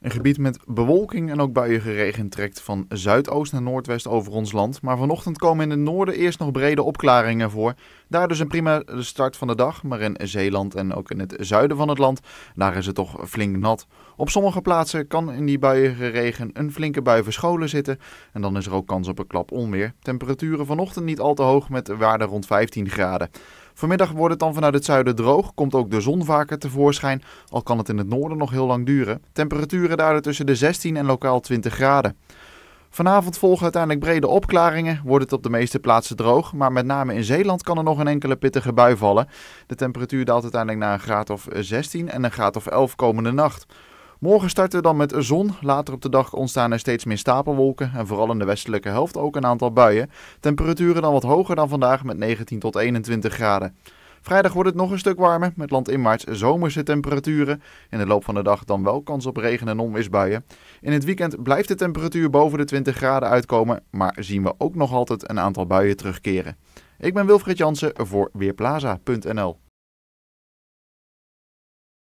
Een gebied met bewolking en ook buien geregen trekt van zuidoost naar noordwest over ons land. Maar vanochtend komen in het noorden eerst nog brede opklaringen voor. Daar dus een prima start van de dag, maar in Zeeland en ook in het zuiden van het land, daar is het toch flink nat. Op sommige plaatsen kan in die buiige regen een flinke bui verscholen zitten. En dan is er ook kans op een klap onweer. Temperaturen vanochtend niet al te hoog met waarde rond 15 graden. Vanmiddag wordt het dan vanuit het zuiden droog, komt ook de zon vaker tevoorschijn, al kan het in het noorden nog heel lang duren. Temperaturen daardoor tussen de 16 en lokaal 20 graden. Vanavond volgen uiteindelijk brede opklaringen, wordt het op de meeste plaatsen droog, maar met name in Zeeland kan er nog een enkele pittige bui vallen. De temperatuur daalt uiteindelijk naar een graad of 16 en een graad of 11 komende nacht. Morgen starten we dan met zon. Later op de dag ontstaan er steeds meer stapelwolken en vooral in de westelijke helft ook een aantal buien. Temperaturen dan wat hoger dan vandaag met 19 tot 21 graden. Vrijdag wordt het nog een stuk warmer, met landinwaarts zomerse temperaturen. In de loop van de dag dan wel kans op regen- en onweersbuien. In het weekend blijft de temperatuur boven de 20 graden uitkomen, maar zien we ook nog altijd een aantal buien terugkeren. Ik ben Wilfried Jansen voor Weerplaza.nl